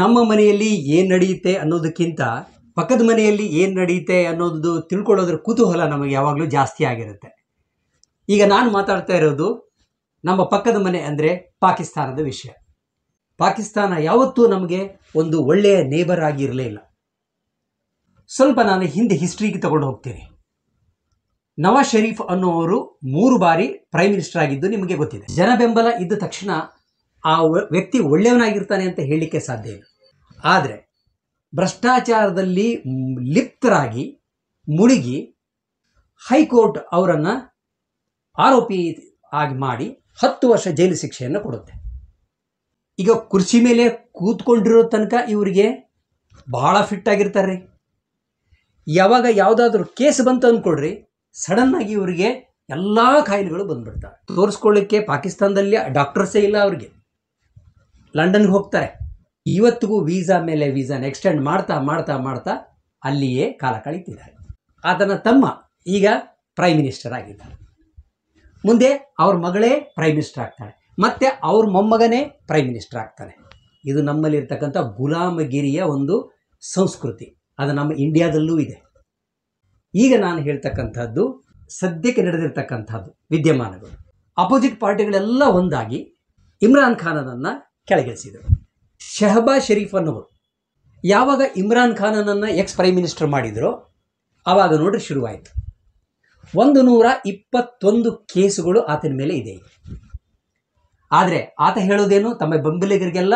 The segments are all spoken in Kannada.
ನಮ್ಮ ಮನೆಯಲ್ಲಿ ಏನು ನಡೆಯುತ್ತೆ ಅನ್ನೋದಕ್ಕಿಂತ ಪಕ್ಕದ ಮನೆಯಲ್ಲಿ ಏನು ನಡೆಯುತ್ತೆ ಅನ್ನೋದು ತಿಳ್ಕೊಳ್ಳೋದ್ರ ಕುತೂಹಲ ನಮಗೆ ಯಾವಾಗಲೂ ಜಾಸ್ತಿ ಆಗಿರುತ್ತೆ ಈಗ ನಾನು ಮಾತಾಡ್ತಾ ಇರೋದು ನಮ್ಮ ಪಕ್ಕದ ಮನೆ ಅಂದರೆ ಪಾಕಿಸ್ತಾನದ ವಿಷಯ ಪಾಕಿಸ್ತಾನ ಯಾವತ್ತೂ ನಮಗೆ ಒಂದು ಒಳ್ಳೆಯ ನೇಬರ್ ಆಗಿರಲೇ ಇಲ್ಲ ಸ್ವಲ್ಪ ನಾನು ಹಿಂದೆ ಹಿಸ್ಟ್ರಿಗೆ ತಗೊಂಡು ಹೋಗ್ತೀನಿ ನವಾಜ್ ಷರೀಫ್ ಅನ್ನೋವರು ಮೂರು ಬಾರಿ ಪ್ರೈಮ್ ಮಿನಿಸ್ಟರ್ ಆಗಿದ್ದು ನಿಮಗೆ ಗೊತ್ತಿದೆ ಜನ ಬೆಂಬಲ ಇದ್ದ ತಕ್ಷಣ ಆ ವ್ಯಕ್ತಿ ಒಳ್ಳೆಯವನಾಗಿರ್ತಾನೆ ಅಂತ ಹೇಳಲಿಕ್ಕೆ ಸಾಧ್ಯ ಇಲ್ಲ ಆದರೆ ಭ್ರಷ್ಟಾಚಾರದಲ್ಲಿ ಲಿಪ್ತರಾಗಿ ಮುಳುಗಿ ಹೈಕೋರ್ಟ್ ಅವರನ್ನು ಆರೋಪಿ ಆಗಿ ಮಾಡಿ ಹತ್ತು ವರ್ಷ ಜೈಲು ಶಿಕ್ಷೆಯನ್ನು ಕೊಡುತ್ತೆ ಈಗ ಕುರ್ಚಿ ಮೇಲೆ ಕೂತ್ಕೊಂಡಿರೋ ತನಕ ಇವರಿಗೆ ಭಾಳ ಫಿಟ್ ಆಗಿರ್ತಾರೆ ಯಾವಾಗ ಯಾವುದಾದ್ರೂ ಕೇಸ್ ಬಂತು ಅಂದ್ಕೊಡ್ರಿ ಸಡನ್ನಾಗಿ ಇವರಿಗೆ ಎಲ್ಲ ಕಾಯಿಲೆಗಳು ಬಂದುಬಿಡ್ತಾರೆ ತೋರಿಸ್ಕೊಳ್ಳಿಕ್ಕೆ ಪಾಕಿಸ್ತಾನದಲ್ಲಿ ಡಾಕ್ಟರ್ಸೇ ಇಲ್ಲ ಅವ್ರಿಗೆ ಲಂಡನ್ಗೆ ಹೋಗ್ತಾರೆ ಇವತ್ತಿಗೂ ವೀಸಾ ಮೇಲೆ ವೀಸಾನ ಎಕ್ಸ್ಟೆಂಡ್ ಮಾಡ್ತಾ ಮಾಡ್ತಾ ಮಾಡ್ತಾ ಅಲ್ಲಿಯೇ ಕಾಲ ಕಳೀತಿದ್ದಾರೆ ಆತನ ತಮ್ಮ ಈಗ ಪ್ರೈಮ್ ಮಿನಿಸ್ಟರ್ ಆಗಿದ್ದಾರೆ ಮುಂದೆ ಅವ್ರ ಮಗಳೇ ಪ್ರೈಮ್ ಮಿನಿಸ್ಟರ್ ಆಗ್ತಾಳೆ ಮತ್ತು ಅವ್ರ ಮೊಮ್ಮಗನೇ ಪ್ರೈಮ್ ಮಿನಿಸ್ಟರ್ ಆಗ್ತಾನೆ ಇದು ನಮ್ಮಲ್ಲಿರ್ತಕ್ಕಂಥ ಗುಲಾಮಗಿರಿಯ ಒಂದು ಸಂಸ್ಕೃತಿ ಅದು ನಮ್ಮ ಇಂಡಿಯಾದಲ್ಲೂ ಇದೆ ಈಗ ನಾನು ಹೇಳ್ತಕ್ಕಂಥದ್ದು ಸದ್ಯಕ್ಕೆ ನಡೆದಿರ್ತಕ್ಕಂಥದ್ದು ವಿದ್ಯಮಾನಗಳು ಅಪೋಸಿಟ್ ಪಾರ್ಟಿಗಳೆಲ್ಲ ಒಂದಾಗಿ ಇಮ್ರಾನ್ ಖಾನನನ್ನು ಕೆಳಗಿಳಿಸಿದರು ಶೆಹಬಾ ಶರೀಫ್ ಅನ್ನೋರು ಯಾವಾಗ ಇಮ್ರಾನ್ ಖಾನನನ್ನು ಎಕ್ಸ್ ಪ್ರೈಮ್ ಮಿನಿಸ್ಟರ್ ಮಾಡಿದ್ರು ಆವಾಗ ನೋಡ್ರಿ ಶುರುವಾಯಿತು ಒಂದು ನೂರ ಇಪ್ಪತ್ತೊಂದು ಕೇಸುಗಳು ಆತನ ಮೇಲೆ ಇದೆ ಆದರೆ ಆತ ಹೇಳೋದೇನು ತಮ್ಮ ಬೆಂಬಲಿಗರಿಗೆಲ್ಲ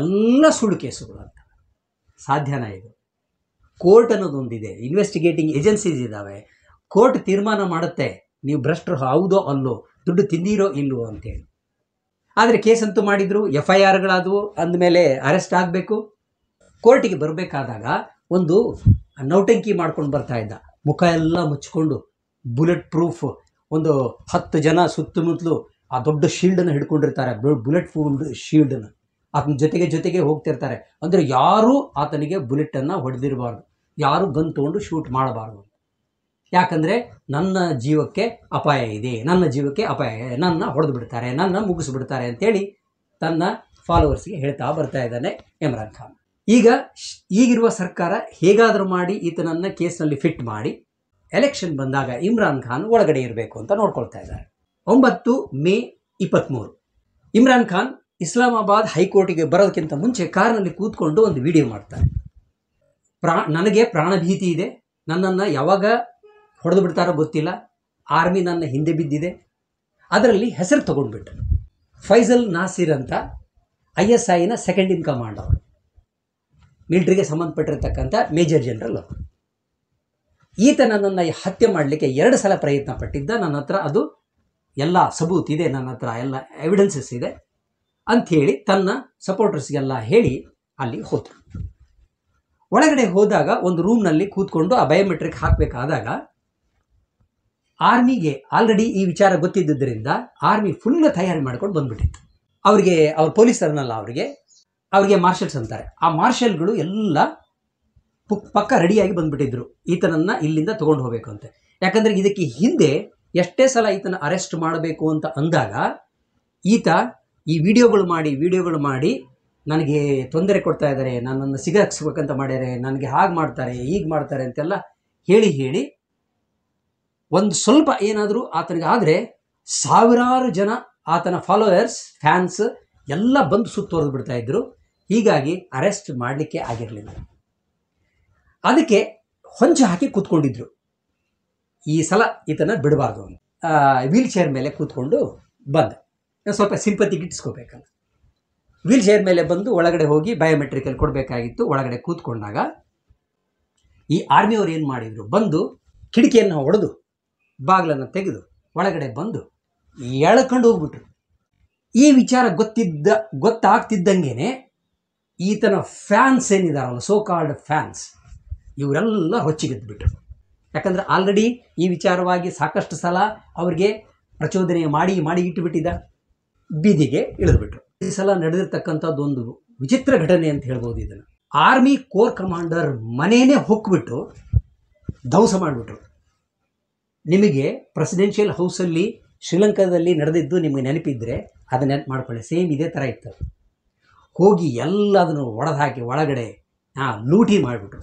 ಎಲ್ಲ ಸುಳ್ಳು ಕೇಸುಗಳು ಅಂತ ಸಾಧ್ಯನ ಇದು ಕೋರ್ಟ್ ಅನ್ನೋದೊಂದಿದೆ ಇನ್ವೆಸ್ಟಿಗೇಟಿಂಗ್ ಏಜೆನ್ಸೀಸ್ ಇದ್ದಾವೆ ಕೋರ್ಟ್ ತೀರ್ಮಾನ ಮಾಡುತ್ತೆ ನೀವು ಭ್ರಷ್ಟರು ಹೌದೋ ಅಲ್ಲೋ ದುಡ್ಡು ತಿಂದಿರೋ ಇಲ್ವೋ ಅಂತೇಳಿ ಆದರೆ ಕೇಸ್ ಅಂತೂ ಮಾಡಿದ್ರು ಎಫ್ ಐ ಆರ್ಗಳಾದವು ಅಂದಮೇಲೆ ಅರೆಸ್ಟ್ ಆಗಬೇಕು ಕೋರ್ಟಿಗೆ ಬರಬೇಕಾದಾಗ ಒಂದು ನೌಟಂಕಿ ಮಾಡ್ಕೊಂಡು ಬರ್ತಾ ಇದ್ದ ಮುಖ ಎಲ್ಲ ಮುಚ್ಕೊಂಡು ಬುಲೆಟ್ ಪ್ರೂಫ್ ಒಂದು ಹತ್ತು ಜನ ಸುತ್ತಮುತ್ತಲು ಆ ದೊಡ್ಡ ಶೀಲ್ಡನ್ನು ಹಿಡ್ಕೊಂಡಿರ್ತಾರೆ ಬುಲೆಟ್ ಪ್ರೂಫ್ ಶೀಲ್ಡನ್ನು ಆತನ ಜೊತೆಗೆ ಜೊತೆಗೆ ಹೋಗ್ತಿರ್ತಾರೆ ಅಂದರೆ ಯಾರೂ ಆತನಿಗೆ ಬುಲೆಟನ್ನು ಹೊಡೆದಿರಬಾರ್ದು ಯಾರೂ ಗನ್ ತೊಗೊಂಡು ಶೂಟ್ ಮಾಡಬಾರ್ದು ಯಾಕಂದರೆ ನನ್ನ ಜೀವಕ್ಕೆ ಅಪಾಯ ಇದೆ ನನ್ನ ಜೀವಕ್ಕೆ ಅಪಾಯ ನನ್ನ ಹೊಡೆದು ಬಿಡ್ತಾರೆ ನನ್ನ ಮುಗಿಸ್ಬಿಡ್ತಾರೆ ಅಂತೇಳಿ ತನ್ನ ಫಾಲೋವರ್ಸ್ಗೆ ಹೇಳ್ತಾ ಬರ್ತಾ ಇದ್ದಾನೆ ಇಮ್ರಾನ್ ಖಾನ್ ಈಗ ಈಗಿರುವ ಸರ್ಕಾರ ಹೇಗಾದರೂ ಮಾಡಿ ಈತನನ್ನು ಕೇಸ್ನಲ್ಲಿ ಫಿಟ್ ಮಾಡಿ ಎಲೆಕ್ಷನ್ ಬಂದಾಗ ಇಮ್ರಾನ್ ಖಾನ್ ಒಳಗಡೆ ಇರಬೇಕು ಅಂತ ನೋಡ್ಕೊಳ್ತಾ ಇದ್ದಾರೆ ಒಂಬತ್ತು ಮೇ ಇಪ್ಪತ್ತ್ಮೂರು ಇಮ್ರಾನ್ ಖಾನ್ ಇಸ್ಲಾಮಾಬಾದ್ ಹೈಕೋರ್ಟಿಗೆ ಬರೋದಕ್ಕಿಂತ ಮುಂಚೆ ಕಾರ್ನಲ್ಲಿ ಕೂತ್ಕೊಂಡು ಒಂದು ವಿಡಿಯೋ ಮಾಡ್ತಾರೆ ಪ್ರಾ ನನಗೆ ಪ್ರಾಣಭೀತಿ ಇದೆ ನನ್ನನ್ನು ಯಾವಾಗ ಹೊಡೆದು ಬಿಡ್ತಾರೋ ಗೊತ್ತಿಲ್ಲ ಆರ್ಮಿ ನನ್ನ ಹಿಂದೆ ಬಿದ್ದಿದೆ ಅದರಲ್ಲಿ ಹೆಸರು ತೊಗೊಂಡ್ಬಿಟ್ಟು ಫೈಜಲ್ ನಾಸಿರ್ ಅಂತ ಐ ಎಸ್ ಐನ ಸೆಕೆಂಡ್ ಇನ್ ಕಮಾಂಡ್ ಅವರು ಮಿಲ್ಟ್ರಿಗೆ ಸಂಬಂಧಪಟ್ಟಿರ್ತಕ್ಕಂಥ ಮೇಜರ್ ಜನರಲ್ ಅವರು ಈತ ನನ್ನನ್ನು ಹತ್ಯೆ ಮಾಡಲಿಕ್ಕೆ ಎರಡು ಸಲ ಪ್ರಯತ್ನ ಪಟ್ಟಿದ್ದ ನನ್ನ ಹತ್ರ ಅದು ಎಲ್ಲ ಸಬೂತ್ ಇದೆ ನನ್ನ ಹತ್ರ ಎಲ್ಲ ಎವಿಡೆನ್ಸಸ್ ಇದೆ ಅಂಥೇಳಿ ತನ್ನ ಸಪೋರ್ಟರ್ಸ್ಗೆಲ್ಲ ಹೇಳಿ ಅಲ್ಲಿ ಹೋದರು ಒಳಗಡೆ ಹೋದಾಗ ಒಂದು ರೂಮ್ನಲ್ಲಿ ಕೂತ್ಕೊಂಡು ಆ ಬಯೋಮೆಟ್ರಿಕ್ ಹಾಕಬೇಕಾದಾಗ ಆರ್ಮಿಗೆ ಆಲ್ರೆಡಿ ಈ ವಿಚಾರ ಗೊತ್ತಿದ್ದುದರಿಂದ ಆರ್ಮಿ ಫುಲ್ ತಯಾರಿ ಮಾಡ್ಕೊಂಡು ಬಂದ್ಬಿಟ್ಟಿತ್ತು ಅವರಿಗೆ ಅವ್ರ ಪೊಲೀಸರನ್ನಲ್ಲ ಅವರಿಗೆ ಅವರಿಗೆ ಮಾರ್ಷಲ್ಸ್ ಅಂತಾರೆ ಆ ಮಾರ್ಷಲ್ಗಳು ಎಲ್ಲ ಪುಕ್ ಪಕ್ಕ ರೆಡಿಯಾಗಿ ಬಂದ್ಬಿಟ್ಟಿದ್ರು ಈತನನ್ನು ಇಲ್ಲಿಂದ ತೊಗೊಂಡು ಹೋಗಬೇಕು ಅಂತೆ ಯಾಕಂದರೆ ಇದಕ್ಕೆ ಹಿಂದೆ ಎಷ್ಟೇ ಸಲ ಈತನ ಅರೆಸ್ಟ್ ಮಾಡಬೇಕು ಅಂತ ಅಂದಾಗ ಈತ ಈ ವಿಡಿಯೋಗಳು ಮಾಡಿ ವಿಡಿಯೋಗಳು ಮಾಡಿ ನನಗೆ ತೊಂದರೆ ಕೊಡ್ತಾ ಇದ್ದಾರೆ ನನ್ನನ್ನು ಸಿಗಕ್ಸ್ಬೇಕಂತ ಮಾಡ್ಯಾರೆ ನನಗೆ ಹಾಗೆ ಮಾಡ್ತಾರೆ ಈಗ ಮಾಡ್ತಾರೆ ಅಂತೆಲ್ಲ ಹೇಳಿ ಹೇಳಿ ಒಂದು ಸ್ವಲ್ಪ ಏನಾದರೂ ಆತನಿಗೆ ಆದರೆ ಸಾವಿರಾರು ಜನ ಆತನ ಫಾಲೋವರ್ಸ್ ಫ್ಯಾನ್ಸ್ ಎಲ್ಲ ಬಂದು ಸುತ್ತುವರೆದು ಬಿಡ್ತಾ ಇದ್ದರು ಹೀಗಾಗಿ ಅರೆಸ್ಟ್ ಮಾಡಲಿಕ್ಕೆ ಆಗಿರಲಿಲ್ಲ ಅದಕ್ಕೆ ಹೊಂಚು ಹಾಕಿ ಕೂತ್ಕೊಂಡಿದ್ರು ಈ ಸಲ ಈತನ ಬಿಡಬಾರ್ದು ಅವನು ವೀಲ್ ಚೇರ್ ಮೇಲೆ ಕೂತ್ಕೊಂಡು ಬಂದ ಸ್ವಲ್ಪ ಸಿಂಪತಿ ಗಿಟ್ಟಿಸ್ಕೋಬೇಕಲ್ಲ ವೀಲ್ ಚೇರ್ ಮೇಲೆ ಬಂದು ಒಳಗಡೆ ಹೋಗಿ ಬಯೋಮೆಟ್ರಿಕಲ್ಲಿ ಕೊಡಬೇಕಾಗಿತ್ತು ಒಳಗಡೆ ಕೂತ್ಕೊಂಡಾಗ ಈ ಆರ್ಮಿಯವರು ಏನು ಮಾಡಿದರು ಬಂದು ಕಿಟಕಿಯನ್ನು ಹೊಡೆದು ಬಾಗಿಲನ್ನು ತೆಗೆದು ಒಳಗಡೆ ಬಂದು ಎಳ್ಕೊಂಡು ಹೋಗ್ಬಿಟ್ರು ಈ ವಿಚಾರ ಗೊತ್ತಿದ್ದ ಗೊತ್ತಾಗ್ತಿದ್ದಂಗೆ ಈತನ ಫ್ಯಾನ್ಸ್ ಏನಿದಾರಲ್ಲ ಸೋ ಕಾಲ್ಡ್ ಫ್ಯಾನ್ಸ್ ಇವರೆಲ್ಲ ಹೊಚ್ಚಿಗೆದ್ಬಿಟ್ರು ಯಾಕಂದರೆ ಆಲ್ರೆಡಿ ಈ ವಿಚಾರವಾಗಿ ಸಾಕಷ್ಟು ಸಲ ಅವ್ರಿಗೆ ಪ್ರಚೋದನೆ ಮಾಡಿ ಮಾಡಿ ಇಟ್ಟುಬಿಟ್ಟಿದ್ದ ಬೀದಿಗೆ ಇಳಿದ್ಬಿಟ್ರು ಈ ಸಲ ನಡೆದಿರ್ತಕ್ಕಂಥದ್ದು ಒಂದು ವಿಚಿತ್ರ ಘಟನೆ ಅಂತ ಹೇಳ್ಬೋದು ಇದನ್ನು ಆರ್ಮಿ ಕೋರ್ ಕಮಾಂಡರ್ ಮನೇನೆ ಹೊಕ್ಬಿಟ್ಟು ಧ್ವಂಸ ಮಾಡಿಬಿಟ್ರು ನಿಮಗೆ ಪ್ರೆಸಿಡೆನ್ಷಿಯಲ್ ಹೌಸಲ್ಲಿ ಶ್ರೀಲಂಕಾದಲ್ಲಿ ನಡೆದಿದ್ದು ನಿಮಗೆ ನೆನಪಿದ್ದರೆ ಅದನ್ನ ನೆನಪು ಮಾಡ್ಕೊಳ್ಳಿ ಸೇಮ್ ಇದೇ ಥರ ಇತ್ತು ಹೋಗಿ ಎಲ್ಲ ಒಡೆದು ಒಡೆದಾಕಿ ಒಳಗಡೆ ಹಾಂ ಲೂಟಿ ಮಾಡಿಬಿಟ್ರು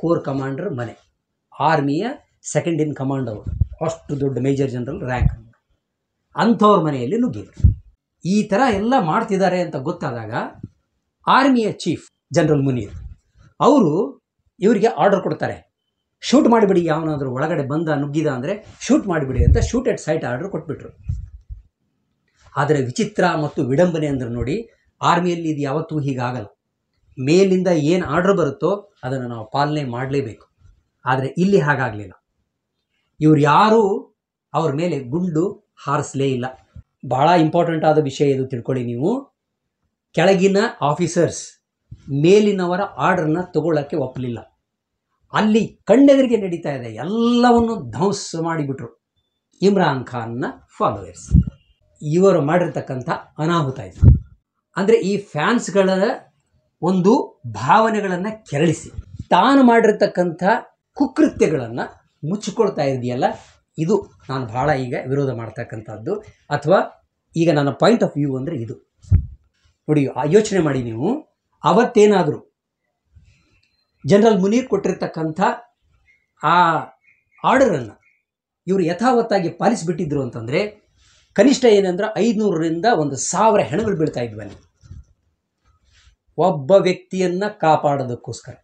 ಕೋರ್ ಕಮಾಂಡರ್ ಮನೆ ಆರ್ಮಿಯ ಸೆಕೆಂಡ್ ಇನ್ ಕಮಾಂಡ್ ಅವರು ಅಷ್ಟು ದೊಡ್ಡ ಮೇಜರ್ ಜನರಲ್ ರ್ಯಾಂಕ್ ಅಂಥವ್ರ ಮನೆಯಲ್ಲಿ ನುಗ್ಗಿದ್ರು ಈ ಥರ ಎಲ್ಲ ಮಾಡ್ತಿದ್ದಾರೆ ಅಂತ ಗೊತ್ತಾದಾಗ ಆರ್ಮಿಯ ಚೀಫ್ ಜನರಲ್ ಮುನೀರ್ ಅವರು ಇವರಿಗೆ ಆರ್ಡರ್ ಕೊಡ್ತಾರೆ ಶೂಟ್ ಮಾಡಿಬಿಡಿ ಯಾವನಾದರೂ ಒಳಗಡೆ ಬಂದ ನುಗ್ಗಿದ ಅಂದರೆ ಶೂಟ್ ಮಾಡಿಬಿಡಿ ಅಂತ ಶೂಟ್ ಎಟ್ ಸೈಟ್ ಆರ್ಡರ್ ಕೊಟ್ಬಿಟ್ರು ಆದರೆ ವಿಚಿತ್ರ ಮತ್ತು ವಿಡಂಬನೆ ಅಂದ್ರೆ ನೋಡಿ ಆರ್ಮಿಯಲ್ಲಿ ಇದು ಯಾವತ್ತೂ ಹೀಗಾಗಲ್ಲ ಮೇಲಿಂದ ಏನು ಆರ್ಡರ್ ಬರುತ್ತೋ ಅದನ್ನು ನಾವು ಪಾಲನೆ ಮಾಡಲೇಬೇಕು ಆದರೆ ಇಲ್ಲಿ ಹಾಗಾಗಲಿಲ್ಲ ಇವ್ರು ಯಾರೂ ಅವ್ರ ಮೇಲೆ ಗುಂಡು ಹಾರಿಸಲೇ ಇಲ್ಲ ಭಾಳ ಇಂಪಾರ್ಟೆಂಟ್ ಆದ ವಿಷಯ ಇದು ತಿಳ್ಕೊಳ್ಳಿ ನೀವು ಕೆಳಗಿನ ಆಫೀಸರ್ಸ್ ಮೇಲಿನವರ ಆರ್ಡ್ರನ್ನ ತಗೊಳ್ಳೋಕ್ಕೆ ಒಪ್ಪಲಿಲ್ಲ ಅಲ್ಲಿ ಕಣ್ಣೆದುರಿಗೆ ನಡೀತಾ ಇದೆ ಎಲ್ಲವನ್ನು ಧ್ವಂಸ ಮಾಡಿಬಿಟ್ರು ಇಮ್ರಾನ್ ಖಾನ್ನ ಫಾಲೋವರ್ಸ್ ಇವರು ಮಾಡಿರ್ತಕ್ಕಂಥ ಅನಾಹುತ ಇದು ಅಂದರೆ ಈ ಫ್ಯಾನ್ಸ್ಗಳ ಒಂದು ಭಾವನೆಗಳನ್ನು ಕೆರಳಿಸಿ ತಾನು ಮಾಡಿರ್ತಕ್ಕಂಥ ಕುಕೃತ್ಯಗಳನ್ನು ಮುಚ್ಚಿಕೊಳ್ತಾ ಇದೆಯಲ್ಲ ಇದು ನಾನು ಭಾಳ ಈಗ ವಿರೋಧ ಮಾಡ್ತಕ್ಕಂಥದ್ದು ಅಥವಾ ಈಗ ನನ್ನ ಪಾಯಿಂಟ್ ಆಫ್ ವ್ಯೂ ಅಂದರೆ ಇದು ನೋಡಿ ಆ ಯೋಚನೆ ಮಾಡಿ ನೀವು ಅವತ್ತೇನಾದರೂ ಜನರಲ್ ಮುನೀರ್ ಕೊಟ್ಟಿರ್ತಕ್ಕಂಥ ಆ ಆರ್ಡರನ್ನು ಇವರು ಯಥಾವತ್ತಾಗಿ ಪಾಲಿಸಿಬಿಟ್ಟಿದ್ರು ಅಂತಂದರೆ ಕನಿಷ್ಠ ಏನಂದ್ರೆ ಐದುನೂರರಿಂದ ಒಂದು ಸಾವಿರ ಹೆಣಗಳು ಬೀಳ್ತಾ ಇದ್ವಿ ಅಲ್ಲಿ ಒಬ್ಬ ವ್ಯಕ್ತಿಯನ್ನು ಕಾಪಾಡೋದಕ್ಕೋಸ್ಕರ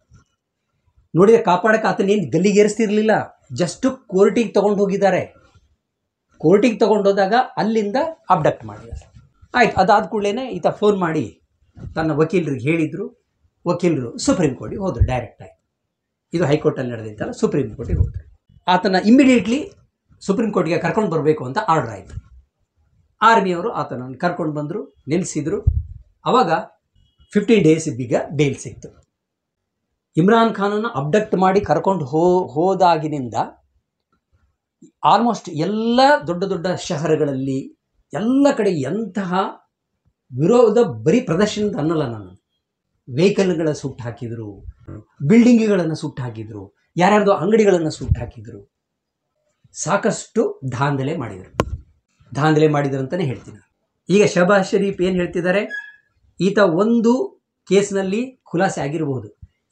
ನೋಡಿದರೆ ಕಾಪಾಡೋಕೆ ಆತನೇನು ಗಲ್ಲಿಗೇರಿಸ್ತಿರ್ಲಿಲ್ಲ ಜಸ್ಟು ಕೋರ್ಟಿಗೆ ತೊಗೊಂಡು ಹೋಗಿದ್ದಾರೆ ಕೋರ್ಟಿಗೆ ತೊಗೊಂಡೋದಾಗ ಅಲ್ಲಿಂದ ಅಬ್ಡಕ್ಟ್ ಮಾಡಿದ್ದಾರೆ ಆಯ್ತು ಅದಾದ ಕೂಡಲೇ ಈತ ಫೋನ್ ಮಾಡಿ ತನ್ನ ವಕೀಲರಿಗೆ ಹೇಳಿದರು ವಕೀಲರು ಸುಪ್ರೀಂ ಕೋರ್ಟಿಗೆ ಹೋದರು ಡೈರೆಕ್ಟ್ ಆಗಿ ಇದು ಹೈಕೋರ್ಟಲ್ಲಿ ನಡೆದಿತ್ತಲ್ಲ ಸುಪ್ರೀಂ ಕೋರ್ಟಿಗೆ ಹೋಗ್ತಾರೆ ಆತನ ಇಮ್ಮಿಡಿಯೇಟ್ಲಿ ಸುಪ್ರೀಂ ಕೋರ್ಟ್ಗೆ ಕರ್ಕೊಂಡು ಬರಬೇಕು ಅಂತ ಆರ್ಡರ್ ಆಯಿತು ಆರ್ಮಿಯವರು ಆತನನ್ನು ಕರ್ಕೊಂಡು ಬಂದರು ನಿಲ್ಲಿಸಿದ್ರು ಆವಾಗ ಫಿಫ್ಟೀನ್ ಡೇಸ್ ಬೀಗ ಬೇಲ್ ಸಿಕ್ತು ಇಮ್ರಾನ್ ಖಾನನ್ನು ಅಬ್ಡಕ್ಟ್ ಮಾಡಿ ಕರ್ಕೊಂಡು ಹೋ ಹೋದಾಗಿನಿಂದ ಆಲ್ಮೋಸ್ಟ್ ಎಲ್ಲ ದೊಡ್ಡ ದೊಡ್ಡ ಶಹರಗಳಲ್ಲಿ ಎಲ್ಲ ಕಡೆ ಎಂತಹ ವಿರೋಧ ಬರೀ ಪ್ರದರ್ಶನದ ಅನ್ನಲ್ಲ ನಾನು ವೆಹಿಕಲ್ಗಳ ಸುಟ್ಟು ಹಾಕಿದರು ಬಿಲ್ಡಿಂಗ್ಗಳನ್ನು ಸುಟ್ಟು ಹಾಕಿದರು ಯಾರ್ಯಾರ್ದು ಅಂಗಡಿಗಳನ್ನು ಸುಟ್ಟು ಹಾಕಿದರು ಸಾಕಷ್ಟು ದಾಂಧಲೆ ಮಾಡಿದರು ದಾಂಧಲೆ ಮಾಡಿದರು ಅಂತಲೇ ಹೇಳ್ತೀನಿ ಈಗ ಶಬಾಜ್ ಶರೀಫ್ ಏನು ಹೇಳ್ತಿದ್ದಾರೆ ಈತ ಒಂದು ಕೇಸ್ನಲ್ಲಿ ಖುಲಾಸೆ ಆಗಿರಬಹುದು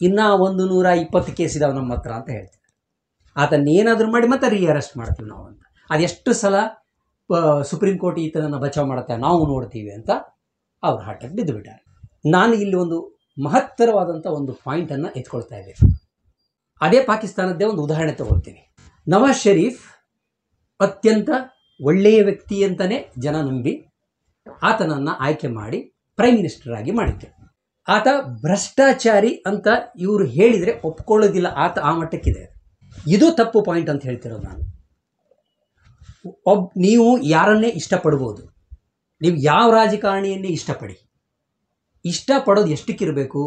ಇನ್ನೂ ಒಂದು ನೂರ ಇಪ್ಪತ್ತು ಕೇಸ್ ಇದಾವೆ ನಮ್ಮ ಹತ್ರ ಅಂತ ಹೇಳ್ತಿದ್ದಾರೆ ಏನಾದರೂ ಮಾಡಿ ಮತ್ತೆ ರೀ ಅರೆಸ್ಟ್ ಮಾಡ್ತೀವಿ ನಾವು ಅಂತ ಅದೆಷ್ಟು ಸಲ ಸುಪ್ರೀಂ ಕೋರ್ಟ್ ಈತನನ್ನು ಬಚಾವ್ ಮಾಡುತ್ತೆ ನಾವು ನೋಡ್ತೀವಿ ಅಂತ ಅವ್ರ ಹಾಟಕ್ಕೆ ಬಿದ್ದು ಬಿಟ್ಟಾರೆ ನಾನು ಇಲ್ಲಿ ಒಂದು ಮಹತ್ತರವಾದಂಥ ಒಂದು ಪಾಯಿಂಟನ್ನು ಎತ್ಕೊಳ್ತಾ ಇದೆ ಅದೇ ಪಾಕಿಸ್ತಾನದ್ದೇ ಒಂದು ಉದಾಹರಣೆ ತಗೊಳ್ತೀನಿ ನವಾಜ್ ಶರೀಫ್ ಅತ್ಯಂತ ಒಳ್ಳೆಯ ವ್ಯಕ್ತಿ ಅಂತಲೇ ಜನ ನಂಬಿ ಆತನನ್ನು ಆಯ್ಕೆ ಮಾಡಿ ಪ್ರೈಮ್ ಮಿನಿಸ್ಟರ್ ಆಗಿ ಮಾಡಿದ್ದೆ ಆತ ಭ್ರಷ್ಟಾಚಾರಿ ಅಂತ ಇವರು ಹೇಳಿದರೆ ಒಪ್ಕೊಳ್ಳೋದಿಲ್ಲ ಆತ ಆ ಮಟ್ಟಕ್ಕಿದೆ ಇದು ತಪ್ಪು ಪಾಯಿಂಟ್ ಅಂತ ಹೇಳ್ತಿರೋದು ನಾನು ಒಬ್ ನೀವು ಯಾರನ್ನೇ ಇಷ್ಟಪಡ್ಬೋದು ನೀವು ಯಾವ ರಾಜಕಾರಣಿಯನ್ನೇ ಇಷ್ಟಪಡಿ ಇಷ್ಟಪಡೋದು ಎಷ್ಟಕ್ಕಿರಬೇಕು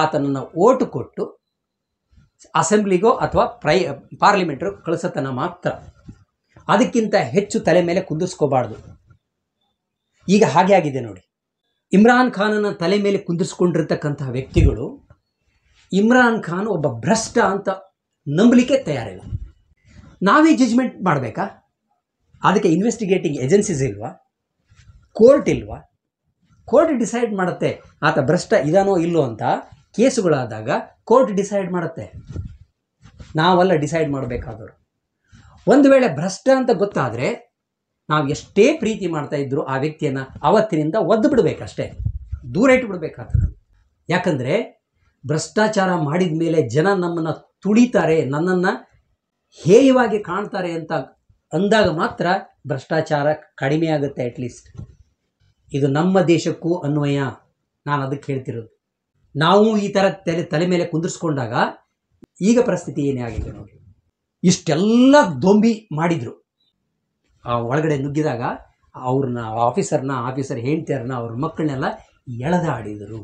ಆತನನ್ನು ಓಟು ಕೊಟ್ಟು ಅಸೆಂಬ್ಲಿಗೋ ಅಥವಾ ಪ್ರೈ ಪಾರ್ಲಿಮೆಂಟ್ರು ಕಳಿಸತನ ಮಾತ್ರ ಅದಕ್ಕಿಂತ ಹೆಚ್ಚು ತಲೆ ಮೇಲೆ ಕುಂದಿಸ್ಕೋಬಾರ್ದು ಈಗ ಹಾಗೆ ಆಗಿದೆ ನೋಡಿ ಇಮ್ರಾನ್ ಖಾನನ ತಲೆ ಮೇಲೆ ಕುಂದಿಸ್ಕೊಂಡಿರ್ತಕ್ಕಂತಹ ವ್ಯಕ್ತಿಗಳು ಇಮ್ರಾನ್ ಖಾನ್ ಒಬ್ಬ ಭ್ರಷ್ಟ ಅಂತ ನಂಬಲಿಕ್ಕೆ ತಯಾರಿಲ್ಲ ನಾವೇ ಜಜ್ಮೆಂಟ್ ಮಾಡಬೇಕಾ ಅದಕ್ಕೆ ಇನ್ವೆಸ್ಟಿಗೇಟಿಂಗ್ ಏಜೆನ್ಸೀಸ್ ಇಲ್ವಾ ಕೋರ್ಟ್ ಇಲ್ವಾ ಕೋರ್ಟ್ ಡಿಸೈಡ್ ಮಾಡುತ್ತೆ ಆತ ಭ್ರಷ್ಟ ಇದಾನೋ ಇಲ್ಲೋ ಅಂತ ಕೇಸುಗಳಾದಾಗ ಕೋರ್ಟ್ ಡಿಸೈಡ್ ಮಾಡುತ್ತೆ ನಾವೆಲ್ಲ ಡಿಸೈಡ್ ಮಾಡಬೇಕಾದವರು ಒಂದು ವೇಳೆ ಭ್ರಷ್ಟ ಅಂತ ಗೊತ್ತಾದರೆ ನಾವು ಎಷ್ಟೇ ಪ್ರೀತಿ ಮಾಡ್ತಾ ಇದ್ರು ಆ ವ್ಯಕ್ತಿಯನ್ನು ಅವತ್ತಿನಿಂದ ಒದ್ದು ಬಿಡಬೇಕಷ್ಟೇ ದೂರ ನಾನು ಯಾಕಂದರೆ ಭ್ರಷ್ಟಾಚಾರ ಮಾಡಿದ ಮೇಲೆ ಜನ ನಮ್ಮನ್ನು ತುಳಿತಾರೆ ನನ್ನನ್ನು ಹೇಯವಾಗಿ ಕಾಣ್ತಾರೆ ಅಂತ ಅಂದಾಗ ಮಾತ್ರ ಭ್ರಷ್ಟಾಚಾರ ಕಡಿಮೆ ಆಗುತ್ತೆ ಅಟ್ಲೀಸ್ಟ್ ಇದು ನಮ್ಮ ದೇಶಕ್ಕೂ ಅನ್ವಯ ನಾನು ಅದಕ್ಕೆ ಹೇಳ್ತಿರೋದು ನಾವು ಈ ಥರ ತಲೆ ತಲೆ ಮೇಲೆ ಕುಂದಿರಿಸ್ಕೊಂಡಾಗ ಈಗ ಪರಿಸ್ಥಿತಿ ಏನೇ ಆಗಿದೆ ನೋಡಿ ಇಷ್ಟೆಲ್ಲ ದೊಂಬಿ ಮಾಡಿದರು ಆ ಒಳಗಡೆ ನುಗ್ಗಿದಾಗ ಅವ್ರನ್ನ ಆಫೀಸರ್ನ ಆಫೀಸರ್ ಹೆಂಡ್ತಿಯರನ್ನ ಅವ್ರ ಮಕ್ಕಳನ್ನೆಲ್ಲ ಎಳೆದಾಡಿದರು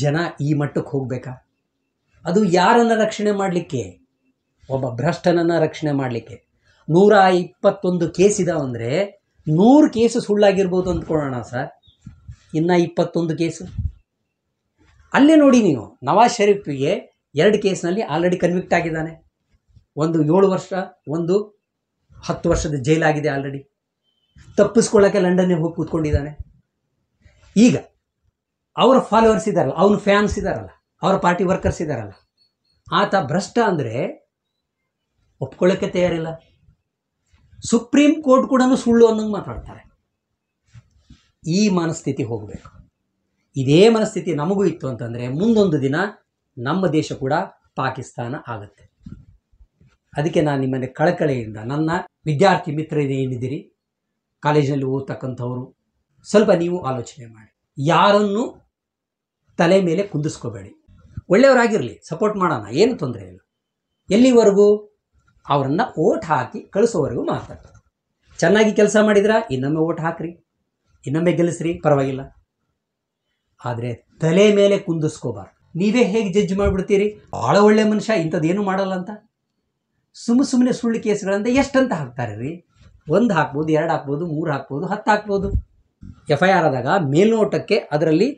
ಜನ ಈ ಮಟ್ಟಕ್ಕೆ ಹೋಗಬೇಕಾ ಅದು ಯಾರನ್ನು ರಕ್ಷಣೆ ಮಾಡಲಿಕ್ಕೆ ಒಬ್ಬ ಭ್ರಷ್ಟನನ್ನು ರಕ್ಷಣೆ ಮಾಡಲಿಕ್ಕೆ ನೂರ ಇಪ್ಪತ್ತೊಂದು ಕೇಸ್ ಇದಾವಂದರೆ ನೂರು ಕೇಸು ಸುಳ್ಳಾಗಿರ್ಬೋದು ಅಂದ್ಕೊಳ್ಳೋಣ ಸರ್ ಇನ್ನು ಇಪ್ಪತ್ತೊಂದು ಕೇಸು ಅಲ್ಲೇ ನೋಡಿ ನೀವು ನವಾಜ್ ಶರೀಫ್ಗೆ ಎರಡು ಕೇಸ್ನಲ್ಲಿ ಆಲ್ರೆಡಿ ಕನ್ವಿಕ್ಟ್ ಆಗಿದ್ದಾನೆ ಒಂದು ಏಳು ವರ್ಷ ಒಂದು ಹತ್ತು ವರ್ಷದ ಜೈಲಾಗಿದೆ ಆಲ್ರೆಡಿ ತಪ್ಪಿಸ್ಕೊಳ್ಳೋಕ್ಕೆ ಲಂಡನ್ಗೆ ಹೋಗಿ ಕೂತ್ಕೊಂಡಿದ್ದಾನೆ ಈಗ ಅವರ ಫಾಲೋವರ್ಸ್ ಇದ್ದಾರಲ್ಲ ಅವನ ಫ್ಯಾನ್ಸ್ ಇದ್ದಾರಲ್ಲ ಅವರ ಪಾರ್ಟಿ ವರ್ಕರ್ಸ್ ಇದ್ದಾರಲ್ಲ ಆತ ಭ್ರಷ್ಟ ಅಂದರೆ ಒಪ್ಕೊಳ್ಳೋಕ್ಕೆ ತಯಾರಿಲ್ಲ ಸುಪ್ರೀಂ ಕೋರ್ಟ್ ಕೂಡ ಸುಳ್ಳು ಅನ್ನೋಂಗೆ ಮಾತಾಡ್ತಾರೆ ಈ ಮನಸ್ಥಿತಿ ಹೋಗಬೇಕು ಇದೇ ಮನಸ್ಥಿತಿ ನಮಗೂ ಇತ್ತು ಅಂತಂದರೆ ಮುಂದೊಂದು ದಿನ ನಮ್ಮ ದೇಶ ಕೂಡ ಪಾಕಿಸ್ತಾನ ಆಗುತ್ತೆ ಅದಕ್ಕೆ ನಾನು ನಿಮ್ಮನ್ನು ಕಳಕಳೆಯಿಂದ ನನ್ನ ವಿದ್ಯಾರ್ಥಿ ಮಿತ್ರ ಏನಿದ್ದೀರಿ ಕಾಲೇಜಿನಲ್ಲಿ ಓದ್ತಕ್ಕಂಥವರು ಸ್ವಲ್ಪ ನೀವು ಆಲೋಚನೆ ಮಾಡಿ ಯಾರನ್ನು ತಲೆ ಮೇಲೆ ಕುಂದಿಸ್ಕೋಬೇಡಿ ಒಳ್ಳೆಯವರಾಗಿರಲಿ ಸಪೋರ್ಟ್ ಮಾಡೋಣ ಏನು ತೊಂದರೆ ಇಲ್ಲ ಎಲ್ಲಿವರೆಗೂ ಅವರನ್ನು ಓಟ್ ಹಾಕಿ ಕಳಿಸೋವರೆಗೂ ಮಾತಾಡ್ತಾರೆ ಚೆನ್ನಾಗಿ ಕೆಲಸ ಮಾಡಿದ್ರೆ ಇನ್ನೊಮ್ಮೆ ಓಟ್ ಹಾಕ್ರಿ ಇನ್ನೊಮ್ಮೆ ಗೆಲ್ಲಿಸ್ರಿ ಪರವಾಗಿಲ್ಲ ಆದರೆ ತಲೆ ಮೇಲೆ ಕುಂದಿಸ್ಕೋಬಾರ್ದು ನೀವೇ ಹೇಗೆ ಜಡ್ಜ್ ಮಾಡಿಬಿಡ್ತೀರಿ ಭಾಳ ಒಳ್ಳೆ ಮನುಷ್ಯ ಇಂಥದ್ದೇನು ಮಾಡಲ್ಲ ಅಂತ ಸುಮ್ಮ ಸುಮ್ಮನೆ ಸುಳ್ಳು ಕೇಸ್ಗಳಂದ ಎಷ್ಟಂತ ಹಾಕ್ತಾರೆ ರೀ ಒಂದು ಹಾಕ್ಬೋದು ಎರಡು ಹಾಕ್ಬೋದು ಮೂರು ಹಾಕ್ಬೋದು ಹತ್ತು ಹಾಕ್ಬೋದು ಎಫ್ ಐ ಆರ್ ಆದಾಗ ಮೇಲ್ನೋಟಕ್ಕೆ ಅದರಲ್ಲಿ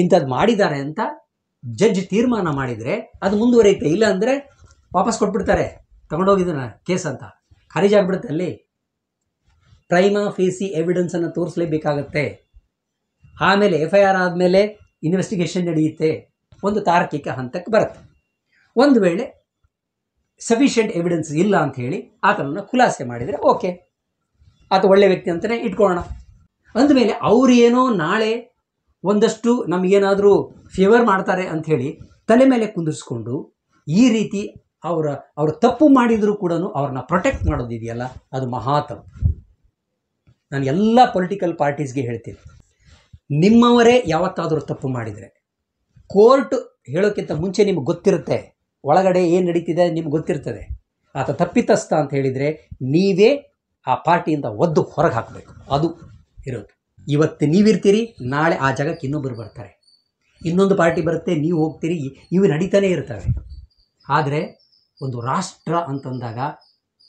ಇಂಥದ್ದು ಮಾಡಿದ್ದಾರೆ ಅಂತ ಜಡ್ಜ್ ತೀರ್ಮಾನ ಮಾಡಿದರೆ ಅದು ಮುಂದುವರಿಯುತ್ತೆ ಇಲ್ಲ ಅಂದರೆ ವಾಪಸ್ ಕೊಟ್ಬಿಡ್ತಾರೆ ತಗೊಂಡೋಗಿದ್ದಾನೆ ಕೇಸ್ ಅಂತ ಖಾರಿಜ್ ಆಗಿಬಿಡುತ್ತೆ ಅಲ್ಲಿ ಪ್ರೈಮ ಫೇಸಿ ಎವಿಡೆನ್ಸನ್ನು ತೋರಿಸಲೇಬೇಕಾಗತ್ತೆ ಆಮೇಲೆ ಎಫ್ ಐ ಆರ್ ಆದಮೇಲೆ ಇನ್ವೆಸ್ಟಿಗೇಷನ್ ನಡೆಯುತ್ತೆ ಒಂದು ತಾರ್ಕಿಕ ಹಂತಕ್ಕೆ ಬರುತ್ತೆ ಒಂದು ವೇಳೆ ಸಫಿಷಿಯೆಂಟ್ ಎವಿಡೆನ್ಸ್ ಇಲ್ಲ ಅಂತ ಹೇಳಿ ಆತನನ್ನು ಖುಲಾಸೆ ಮಾಡಿದರೆ ಓಕೆ ಆತ ಒಳ್ಳೆ ವ್ಯಕ್ತಿ ಅಂತಲೇ ಇಟ್ಕೊಳ್ಳೋಣ ಅಂದಮೇಲೆ ಅವರೇನೋ ನಾಳೆ ಒಂದಷ್ಟು ನಮಗೇನಾದರೂ ಫೇವರ್ ಮಾಡ್ತಾರೆ ಅಂಥೇಳಿ ತಲೆ ಮೇಲೆ ಕುಂದಿರಿಸ್ಕೊಂಡು ಈ ರೀತಿ ಅವರ ಅವರು ತಪ್ಪು ಮಾಡಿದರೂ ಕೂಡ ಅವ್ರನ್ನ ಪ್ರೊಟೆಕ್ಟ್ ಮಾಡೋದಿದೆಯಲ್ಲ ಅದು ಮಹಾ ನಾನು ಎಲ್ಲ ಪೊಲಿಟಿಕಲ್ ಪಾರ್ಟೀಸ್ಗೆ ಹೇಳ್ತೀನಿ ನಿಮ್ಮವರೇ ಯಾವತ್ತಾದರೂ ತಪ್ಪು ಮಾಡಿದರೆ ಕೋರ್ಟ್ ಹೇಳೋಕ್ಕಿಂತ ಮುಂಚೆ ನಿಮ್ಗೆ ಗೊತ್ತಿರುತ್ತೆ ಒಳಗಡೆ ಏನು ನಡೀತಿದೆ ನಿಮ್ಗೆ ಗೊತ್ತಿರ್ತದೆ ಆತ ತಪ್ಪಿತಸ್ಥ ಅಂತ ಹೇಳಿದರೆ ನೀವೇ ಆ ಪಾರ್ಟಿಯಿಂದ ಒದ್ದು ಹೊರಗೆ ಹಾಕಬೇಕು ಅದು ಇರೋದು ಇವತ್ತು ನೀವಿರ್ತೀರಿ ನಾಳೆ ಆ ಜಾಗಕ್ಕೆ ಇನ್ನೊಬ್ಬರು ಬರ್ತಾರೆ ಇನ್ನೊಂದು ಪಾರ್ಟಿ ಬರುತ್ತೆ ನೀವು ಹೋಗ್ತೀರಿ ಇವು ನಡೀತಾನೆ ಇರ್ತವೆ ಆದರೆ ಒಂದು ರಾಷ್ಟ್ರ ಅಂತಂದಾಗ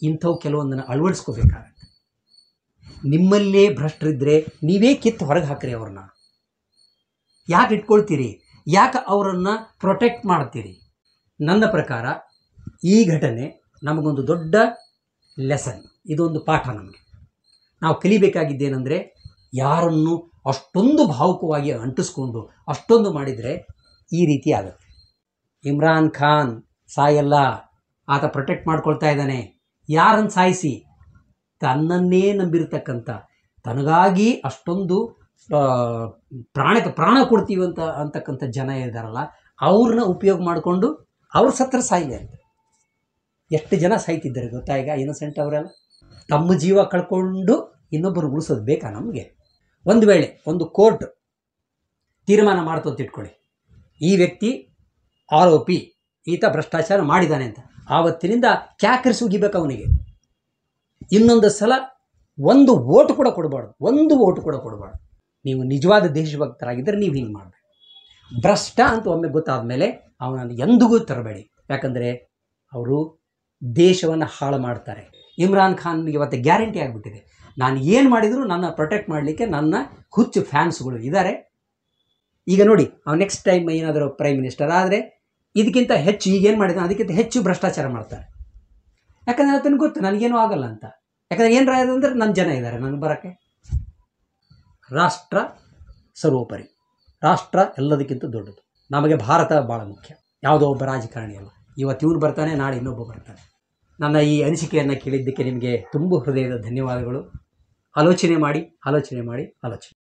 ಇಂಥವು ಕೆಲವೊಂದನ್ನು ಅಳವಡಿಸ್ಕೋಬೇಕಾಗತ್ತೆ ನಿಮ್ಮಲ್ಲೇ ಭ್ರಷ್ಟರಿದ್ದರೆ ನೀವೇ ಕಿತ್ತು ಹೊರಗೆ ಹಾಕ್ರಿ ಅವ್ರನ್ನ ಯಾಕೆ ಇಟ್ಕೊಳ್ತೀರಿ ಯಾಕೆ ಅವರನ್ನು ಪ್ರೊಟೆಕ್ಟ್ ಮಾಡ್ತೀರಿ ನನ್ನ ಪ್ರಕಾರ ಈ ಘಟನೆ ನಮಗೊಂದು ದೊಡ್ಡ ಲೆಸನ್ ಇದೊಂದು ಪಾಠ ನಮಗೆ ನಾವು ಕಲಿಬೇಕಾಗಿದ್ದೇನೆಂದರೆ ಯಾರನ್ನು ಅಷ್ಟೊಂದು ಭಾವುಕವಾಗಿ ಅಂಟಿಸ್ಕೊಂಡು ಅಷ್ಟೊಂದು ಮಾಡಿದರೆ ಈ ರೀತಿ ಆಗುತ್ತೆ ಇಮ್ರಾನ್ ಖಾನ್ ಸಾಯಲ್ಲ ಆತ ಪ್ರೊಟೆಕ್ಟ್ ಮಾಡ್ಕೊಳ್ತಾ ಇದ್ದಾನೆ ಯಾರನ್ನು ಸಾಯಿಸಿ ತನ್ನನ್ನೇ ನಂಬಿರತಕ್ಕಂಥ ತನಗಾಗಿ ಅಷ್ಟೊಂದು ಪ್ರಾಣಕ್ಕೆ ಪ್ರಾಣ ಕೊಡ್ತೀವಿ ಅಂತ ಅಂತಕ್ಕಂಥ ಜನ ಇದ್ದಾರಲ್ಲ ಅವ್ರನ್ನ ಉಪಯೋಗ ಮಾಡಿಕೊಂಡು ಅವ್ರ ಸತ್ರ ಸಾಯಿದೆ ಅಂತ ಎಷ್ಟು ಜನ ಸಾಯ್ತಿದ್ದಾರೆ ಗೊತ್ತಾ ಈಗ ಇನ್ನಸೆಂಟ್ ಅವರೆಲ್ಲ ತಮ್ಮ ಜೀವ ಕಳ್ಕೊಂಡು ಇನ್ನೊಬ್ಬರು ಉಳಿಸೋದು ಬೇಕಾ ನಮಗೆ ಒಂದು ವೇಳೆ ಒಂದು ಕೋರ್ಟ್ ತೀರ್ಮಾನ ಮಾಡ್ತು ಇಟ್ಕೊಳ್ಳಿ ಈ ವ್ಯಕ್ತಿ ಆರೋಪಿ ಈತ ಭ್ರಷ್ಟಾಚಾರ ಮಾಡಿದ್ದಾನೆ ಅಂತ ಆವತ್ತಿನಿಂದ ಕ್ಯಾಕರಿಸಿ ಉಗಿಬೇಕು ಅವನಿಗೆ ಇನ್ನೊಂದು ಸಲ ಒಂದು ಓಟು ಕೂಡ ಕೊಡಬಾರ್ದು ಒಂದು ಓಟು ಕೂಡ ಕೊಡಬಾರ್ದು ನೀವು ನಿಜವಾದ ದೇಶಭಕ್ತರಾಗಿದ್ದರೆ ನೀವು ಹಿಂಗೆ ಮಾಡಬೇಕು ಭ್ರಷ್ಟ ಅಂತ ಒಮ್ಮೆ ಗೊತ್ತಾದ ಮೇಲೆ ಅವನನ್ನು ಎಂದಿಗೂ ತರಬೇಡಿ ಯಾಕಂದರೆ ಅವರು ದೇಶವನ್ನು ಹಾಳು ಮಾಡ್ತಾರೆ ಇಮ್ರಾನ್ ಖಾನ್ ಇವತ್ತು ಗ್ಯಾರಂಟಿ ಆಗಿಬಿಟ್ಟಿದೆ ನಾನು ಏನು ಮಾಡಿದರೂ ನನ್ನ ಪ್ರೊಟೆಕ್ಟ್ ಮಾಡಲಿಕ್ಕೆ ನನ್ನ ಹುಚ್ಚು ಫ್ಯಾನ್ಸ್ಗಳು ಇದ್ದಾರೆ ಈಗ ನೋಡಿ ಅವ್ನು ನೆಕ್ಸ್ಟ್ ಟೈಮ್ ಏನಾದರೂ ಪ್ರೈಮ್ ಮಿನಿಸ್ಟರ್ ಆದರೆ ಇದಕ್ಕಿಂತ ಹೆಚ್ಚು ಈಗೇನು ಮಾಡಿದ ಅದಕ್ಕಿಂತ ಹೆಚ್ಚು ಭ್ರಷ್ಟಾಚಾರ ಮಾಡ್ತಾರೆ ಯಾಕಂದರೆ ಅದನ್ನು ಗೊತ್ತು ನನಗೇನು ಆಗಲ್ಲ ಅಂತ ಯಾಕಂದರೆ ಏನು ರಾಯರು ಅಂದರೆ ನನ್ನ ಜನ ಇದ್ದಾರೆ ನನಗೆ ಬರೋಕ್ಕೆ ರಾಷ್ಟ್ರ ಸರ್ವೋಪರಿ ರಾಷ್ಟ್ರ ಎಲ್ಲದಕ್ಕಿಂತ ದೊಡ್ಡದು ನಮಗೆ ಭಾರತ ಭಾಳ ಮುಖ್ಯ ಯಾವುದೋ ಒಬ್ಬ ರಾಜಕಾರಣಿ ಅಲ್ಲ ಇವತ್ತು ಇವ್ರು ಬರ್ತಾನೆ ನಾಳೆ ಇನ್ನೊಬ್ಬ ಬರ್ತಾನೆ ನನ್ನ ಈ ಅನಿಸಿಕೆಯನ್ನು ಕೇಳಿದ್ದಕ್ಕೆ ನಿಮಗೆ ತುಂಬ ಹೃದಯದ ಧನ್ಯವಾದಗಳು ಆಲೋಚನೆ ಮಾಡಿ ಆಲೋಚನೆ ಮಾಡಿ ಆಲೋಚನೆ